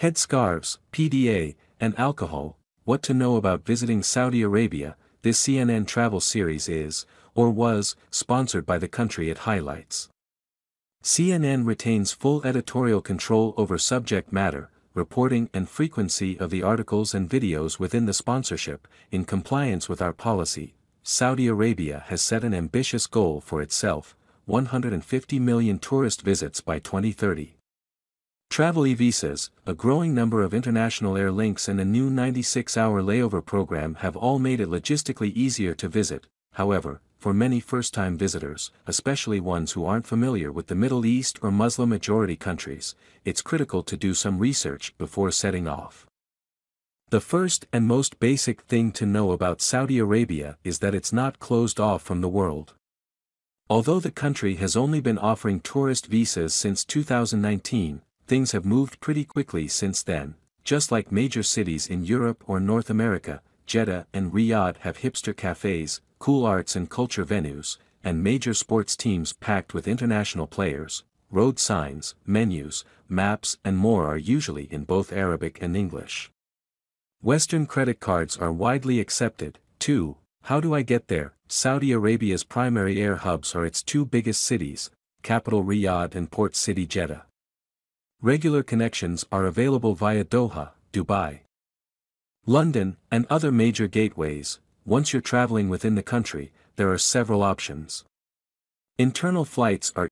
Head scarves, PDA, and alcohol, what to know about visiting Saudi Arabia, this CNN travel series is, or was, sponsored by the country it highlights. CNN retains full editorial control over subject matter, reporting and frequency of the articles and videos within the sponsorship, in compliance with our policy. Saudi Arabia has set an ambitious goal for itself, 150 million tourist visits by 2030. Travel e-visas, a growing number of international air links and a new 96-hour layover program have all made it logistically easier to visit, however, for many first-time visitors, especially ones who aren't familiar with the Middle East or Muslim-majority countries, it's critical to do some research before setting off. The first and most basic thing to know about Saudi Arabia is that it's not closed off from the world. Although the country has only been offering tourist visas since 2019, things have moved pretty quickly since then, just like major cities in Europe or North America, Jeddah and Riyadh have hipster cafes, cool arts and culture venues, and major sports teams packed with international players, road signs, menus, maps and more are usually in both Arabic and English. Western credit cards are widely accepted, too, how do I get there? Saudi Arabia's primary air hubs are its two biggest cities, capital Riyadh and port city Jeddah regular connections are available via Doha, Dubai, London, and other major gateways. Once you're traveling within the country, there are several options. Internal flights are